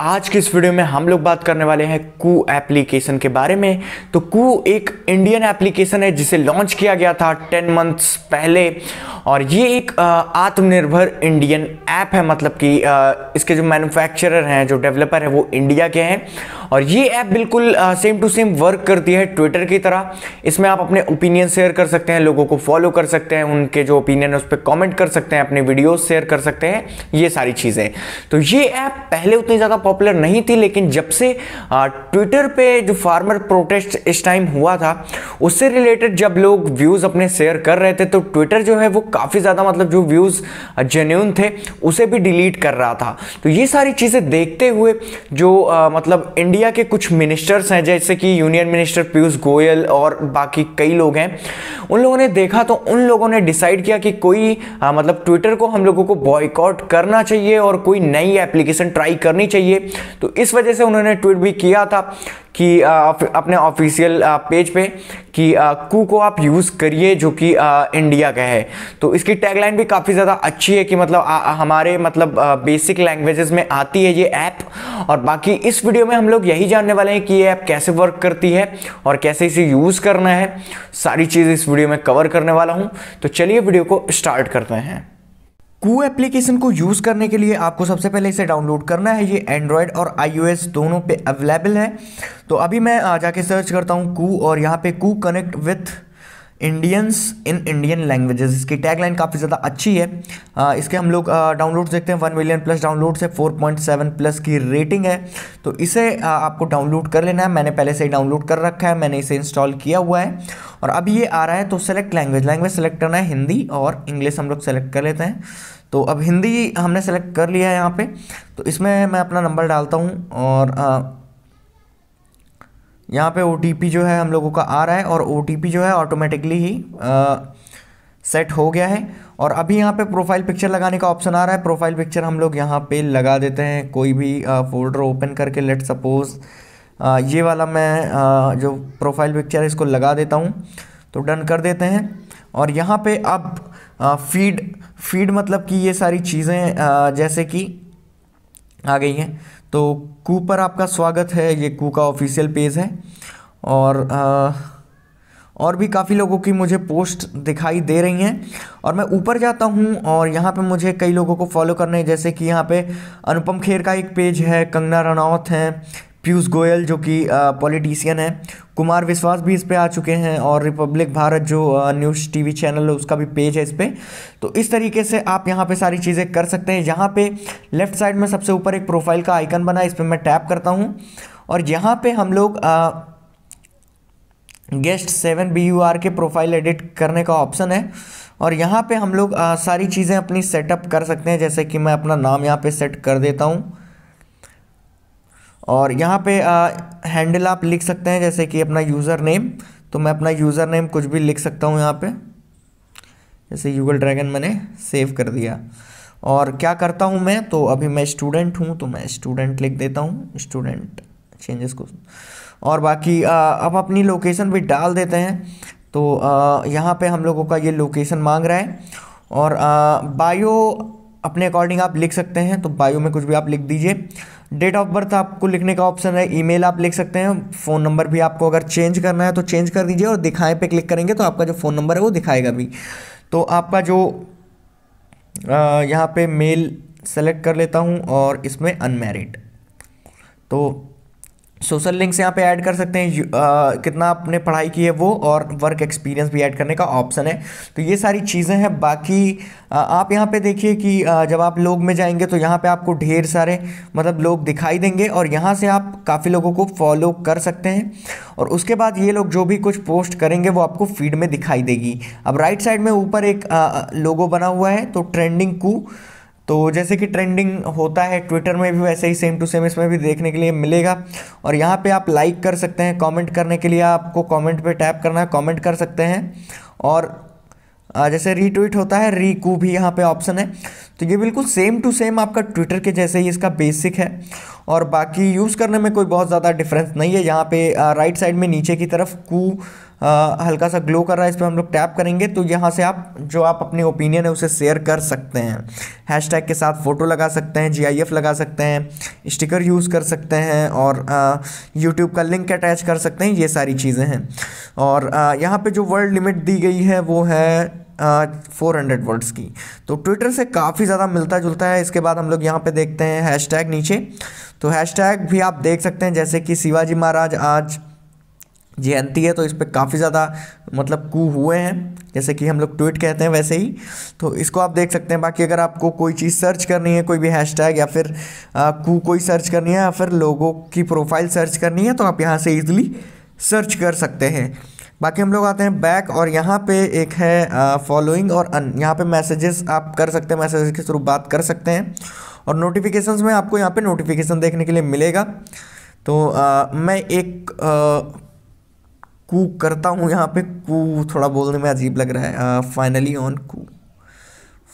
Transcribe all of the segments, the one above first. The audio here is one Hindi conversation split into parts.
आज के इस वीडियो में हम लोग बात करने वाले हैं कू एप्लीकेशन के बारे में तो कू एक इंडियन एप्लीकेशन है जिसे लॉन्च किया गया था टेन मंथ्स पहले और ये एक आत्मनिर्भर इंडियन ऐप है मतलब कि इसके जो मैन्युफैक्चरर हैं जो डेवलपर हैं वो इंडिया के हैं और ये ऐप बिल्कुल सेम टू सेम वर्क करती है ट्विटर की तरह इसमें आप अपने ओपिनियन शेयर कर सकते हैं लोगों को फॉलो कर सकते हैं उनके जो ओपिनियन है उस पर कॉमेंट कर सकते हैं अपने वीडियोज शेयर कर सकते हैं ये सारी चीज़ें तो ये ऐप पहले उतनी ज़्यादा पॉपुलर नहीं थी लेकिन जब से ट्विटर पे जो फार्मर प्रोटेस्ट इस टाइम हुआ था उससे रिलेटेड जब लोग व्यूज़ अपने शेयर कर रहे थे तो ट्विटर जो है वो काफ़ी ज़्यादा मतलब जो व्यूज़ जेन्यून थे उसे भी डिलीट कर रहा था तो ये सारी चीज़ें देखते हुए जो आ, मतलब इंडिया के कुछ मिनिस्टर्स हैं जैसे कि यूनियन मिनिस्टर पीयूष गोयल और बाकी कई लोग हैं उन लोगों ने देखा तो उन लोगों ने डिसाइड किया कि कोई आ, मतलब ट्विटर को हम लोगों को बॉयकॉट करना चाहिए और कोई नई एप्लीकेशन ट्राई करनी चाहिए तो इस वजह से उन्होंने ट्वीट भी किया था कि अपने ऑफिशियल पेज पे कि कू को आप यूज़ करिए जो कि इंडिया का है तो इसकी टैगलाइन भी काफ़ी ज़्यादा अच्छी है कि मतलब आ, हमारे मतलब बेसिक लैंग्वेजेस में आती है ये ऐप और बाकी इस वीडियो में हम लोग यही जानने वाले हैं कि ये ऐप कैसे वर्क करती है और कैसे इसे यूज़ करना है सारी चीज़ इस वीडियो में कवर करने वाला हूँ तो चलिए वीडियो को स्टार्ट करते हैं कू एप्लीकेशन को यूज़ करने के लिए आपको सबसे पहले इसे डाउनलोड करना है ये एंड्रॉयड और आईओएस दोनों पे अवेलेबल है तो अभी मैं जाके सर्च करता हूँ कू और यहाँ पे Koo connect with Indians in Indian languages इसकी टैगलाइन काफ़ी ज़्यादा अच्छी है आ, इसके हम लोग डाउनलोड्स देखते हैं वन मिलियन प्लस डाउनलोड्स है फोर पॉइंट सेवन प्लस की रेटिंग है तो इसे आ, आपको डाउनलोड कर लेना है मैंने पहले से ही डाउनलोड कर रखा है मैंने इसे इंस्टॉल किया हुआ है और अब ये आ रहा है तो सेलेक्ट लैंग्वेज लैंग्वेज सेलेक्ट करना है हिंदी और इंग्लिश हम लोग सेलेक्ट कर लेते हैं तो अब हिंदी हमने सेलेक्ट कर लिया है यहाँ पर तो इसमें मैं अपना नंबर डालता हूँ और आ, यहाँ पे ओ जो है हम लोगों का आ रहा है और ओ जो है ऑटोमेटिकली ही सेट हो गया है और अभी यहाँ पे प्रोफाइल पिक्चर लगाने का ऑप्शन आ रहा है प्रोफाइल पिक्चर हम लोग यहाँ पे लगा देते हैं कोई भी फोल्डर ओपन करके लेट सपोज़ ये वाला मैं आ, जो प्रोफाइल पिक्चर है इसको लगा देता हूँ तो डन कर देते हैं और यहाँ पर अब आ, फीड फीड मतलब कि ये सारी चीज़ें जैसे कि आ गई हैं तो कू पर आपका स्वागत है ये कू का ऑफिशियल पेज है और आ, और भी काफ़ी लोगों की मुझे पोस्ट दिखाई दे रही हैं और मैं ऊपर जाता हूँ और यहाँ पे मुझे कई लोगों को फॉलो करने जैसे कि यहाँ पे अनुपम खेर का एक पेज है कंगना रनौत हैं पीयूष गोयल जो कि पॉलिटिशियन है कुमार विश्वास भी इस पर आ चुके हैं और रिपब्लिक भारत जो न्यूज़ टीवी चैनल है उसका भी पेज है इस पर तो इस तरीके से आप यहाँ पे सारी चीज़ें कर सकते हैं यहाँ पे लेफ्ट साइड में सबसे ऊपर एक प्रोफाइल का आइकन बना है इस पर मैं टैप करता हूँ और यहाँ पे हम लोग guest seven B U R के प्रोफाइल एडिट करने का ऑप्शन है और यहाँ पे हम लोग आ, सारी चीज़ें अपनी सेटअप कर सकते हैं जैसे कि मैं अपना नाम यहाँ पे सेट कर देता हूँ और यहाँ पे हैंडल आप लिख सकते हैं जैसे कि अपना यूज़र नेम तो मैं अपना यूज़र नेम कुछ भी लिख सकता हूँ यहाँ पे जैसे यूगल ड्रैगन मैंने सेव कर दिया और क्या करता हूँ मैं तो अभी मैं स्टूडेंट हूँ तो मैं स्टूडेंट लिख देता हूँ स्टूडेंट चेंजेस को और बाकी अब अपनी लोकेशन भी डाल देते हैं तो यहाँ पर हम लोगों का ये लोकेशन मांग रहा है और आ, बायो अपने अकॉर्डिंग आप लिख सकते हैं तो बायो में कुछ भी आप लिख दीजिए डेट ऑफ बर्थ आपको लिखने का ऑप्शन है ईमेल आप लिख सकते हैं फ़ोन नंबर भी आपको अगर चेंज करना है तो चेंज कर दीजिए और दिखाएं पे क्लिक करेंगे तो आपका जो फ़ोन नंबर है वो दिखाएगा भी तो आपका जो यहाँ पे मेल सेलेक्ट कर लेता हूँ और इसमें अनमेरिड तो सोशल लिंक्स यहाँ पे ऐड कर सकते हैं आ, कितना आपने पढ़ाई की है वो और वर्क एक्सपीरियंस भी ऐड करने का ऑप्शन है तो ये सारी चीज़ें हैं बाकी आ, आप यहाँ पे देखिए कि आ, जब आप लोग में जाएंगे तो यहाँ पे आपको ढेर सारे मतलब लोग दिखाई देंगे और यहाँ से आप काफ़ी लोगों को फॉलो कर सकते हैं और उसके बाद ये लोग जो भी कुछ पोस्ट करेंगे वो आपको फीड में दिखाई देगी अब राइट साइड में ऊपर एक लोगो बना हुआ है तो ट्रेंडिंग कू तो जैसे कि ट्रेंडिंग होता है ट्विटर में भी वैसे ही सेम टू सेम इसमें भी देखने के लिए मिलेगा और यहाँ पे आप लाइक कर सकते हैं कमेंट करने के लिए आपको कमेंट पे टैप करना है कमेंट कर सकते हैं और जैसे रीट्वीट होता है रीकू भी यहाँ पे ऑप्शन है तो ये बिल्कुल सेम टू सेम आपका ट्विटर के जैसे ही इसका बेसिक है और बाकी यूज़ करने में कोई बहुत ज़्यादा डिफरेंस नहीं है यहाँ पे राइट साइड में नीचे की तरफ कू हल्का सा ग्लो कर रहा है इस पर हम लोग टैप करेंगे तो यहाँ से आप जो आप अपने ओपिनियन है उसे शेयर कर सकते हैं हैशटैग के साथ फ़ोटो लगा सकते हैं जीआईएफ लगा सकते हैं स्टिकर यूज़ कर सकते हैं और यूट्यूब का लिंक अटैच कर सकते हैं ये सारी चीज़ें हैं और यहाँ पर जो वर्ल्ड लिमिट दी गई है वो है फोर हंड्रेड वर्ड्स की तो ट्विटर से काफ़ी ज़्यादा मिलता जुलता है इसके बाद हम लोग यहाँ पे देखते हैं हैशटैग नीचे तो हैशटैग भी आप देख सकते हैं जैसे कि शिवाजी महाराज आज जयंती है तो इस पर काफ़ी ज़्यादा मतलब कू हुए हैं जैसे कि हम लोग ट्वीट कहते हैं वैसे ही तो इसको आप देख सकते हैं बाकी अगर आपको कोई चीज़ सर्च करनी है कोई भी हैशटैग या फिर कू कोई सर्च करनी है या फिर लोगों की प्रोफाइल सर्च करनी है तो आप यहाँ से ईजिली सर्च कर सकते हैं बाकी हम लोग आते हैं बैक और यहाँ पे एक है फॉलोइंग और अन यहाँ पे मैसेजेस आप कर सकते हैं मैसेजेस के थ्रू बात कर सकते हैं और नोटिफिकेशंस में आपको यहाँ पे नोटिफिकेशन देखने के लिए मिलेगा तो आ, मैं एक आ, कू करता हूँ यहाँ पे कू थोड़ा बोलने में अजीब लग रहा है finally on Koo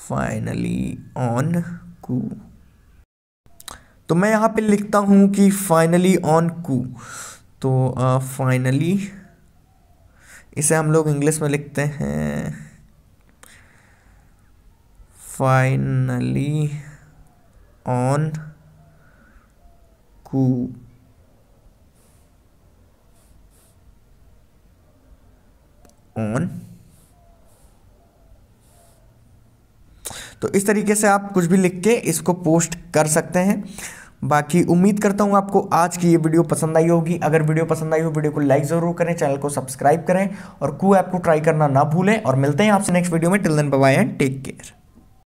finally on Koo तो मैं यहाँ पे लिखता हूँ कि फाइनली ऑन कू तो फाइनली uh, इसे हम लोग इंग्लिश में लिखते हैं फाइनली ऑन कू ऑन तो इस तरीके से आप कुछ भी लिख के इसको पोस्ट कर सकते हैं बाकी उम्मीद करता हूँ आपको आज की ये वीडियो पसंद आई होगी अगर वीडियो पसंद आई हो वीडियो को लाइक ज़रूर करें चैनल को सब्सक्राइब करें और कू ऐप को ट्राई करना ना भूलें और मिलते हैं आपसे नेक्स्ट वीडियो में till then bye and take care